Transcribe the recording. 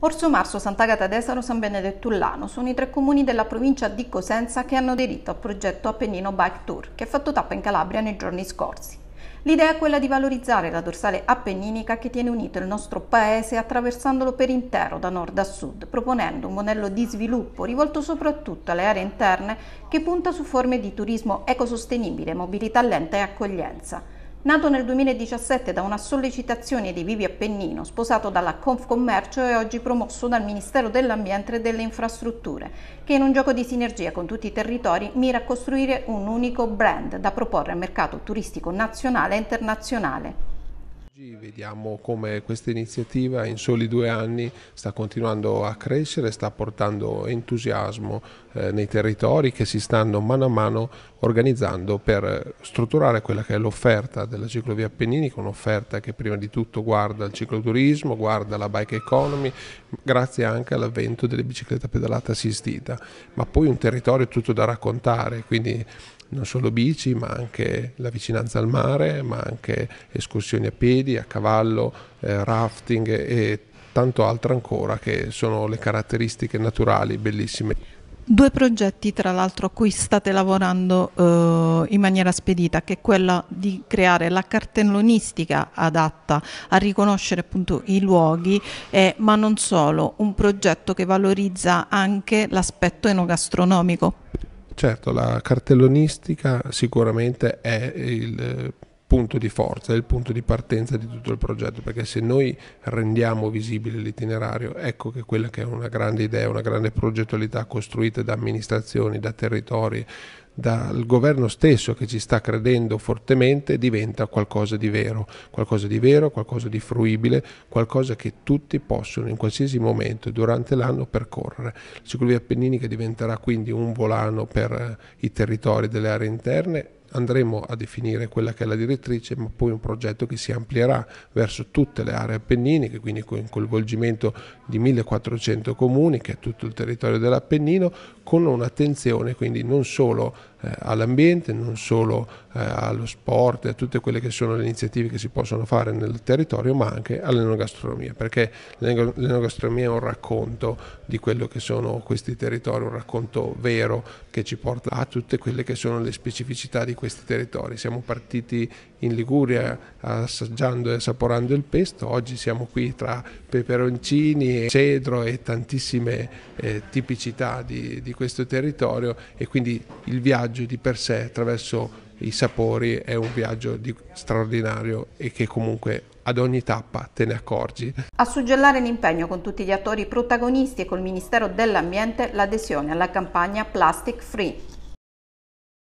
Orso Marso, Sant'Agata d'Esaro, San Benedetto Benedettullano sono i tre comuni della provincia di Cosenza che hanno aderito al progetto Appennino Bike Tour che ha fatto tappa in Calabria nei giorni scorsi. L'idea è quella di valorizzare la dorsale appenninica che tiene unito il nostro paese attraversandolo per intero da nord a sud, proponendo un modello di sviluppo rivolto soprattutto alle aree interne che punta su forme di turismo ecosostenibile, mobilità lenta e accoglienza. Nato nel 2017 da una sollecitazione di Vivi Appennino, sposato dalla Confcommercio e oggi promosso dal Ministero dell'Ambiente e delle Infrastrutture, che in un gioco di sinergia con tutti i territori mira a costruire un unico brand da proporre al mercato turistico nazionale e internazionale. Oggi vediamo come questa iniziativa in soli due anni sta continuando a crescere, sta portando entusiasmo eh, nei territori che si stanno mano a mano organizzando per strutturare quella che è l'offerta della ciclovia Appennini, un'offerta che prima di tutto guarda il cicloturismo, guarda la bike economy, grazie anche all'avvento delle biciclette pedalate assistita, ma poi un territorio tutto da raccontare, quindi non solo bici, ma anche la vicinanza al mare, ma anche escursioni a piedi crocevidi a cavallo, eh, rafting e tanto altro ancora che sono le caratteristiche naturali bellissime. Due progetti tra l'altro a cui state lavorando eh, in maniera spedita, che è quella di creare la cartellonistica adatta a riconoscere appunto i luoghi, eh, ma non solo, un progetto che valorizza anche l'aspetto enogastronomico. Certo, la cartellonistica sicuramente è il punto di forza, è il punto di partenza di tutto il progetto, perché se noi rendiamo visibile l'itinerario, ecco che quella che è una grande idea, una grande progettualità costruita da amministrazioni, da territori, dal governo stesso che ci sta credendo fortemente diventa qualcosa di vero, qualcosa di vero, qualcosa di fruibile, qualcosa che tutti possono in qualsiasi momento durante l'anno percorrere. La ciclovia appenninica diventerà quindi un volano per eh, i territori delle aree interne andremo a definire quella che è la direttrice, ma poi un progetto che si amplierà verso tutte le aree appenniniche, quindi con il coinvolgimento di 1400 comuni, che è tutto il territorio dell'Appennino, con un'attenzione quindi non solo eh, all'ambiente, non solo eh, allo sport, a tutte quelle che sono le iniziative che si possono fare nel territorio, ma anche all'enogastronomia, perché l'enogastronomia è un racconto di quello che sono questi territori, un racconto vero che ci porta a tutte quelle che sono le specificità di questi territori. Siamo partiti in Liguria assaggiando e assaporando il pesto, oggi siamo qui tra peperoncini, e cedro e tantissime eh, tipicità di, di questo territorio e quindi il viaggio viaggio di per sé attraverso i sapori è un viaggio di, straordinario e che comunque ad ogni tappa te ne accorgi. A suggellare l'impegno con tutti gli attori protagonisti e col Ministero dell'Ambiente l'adesione alla campagna Plastic Free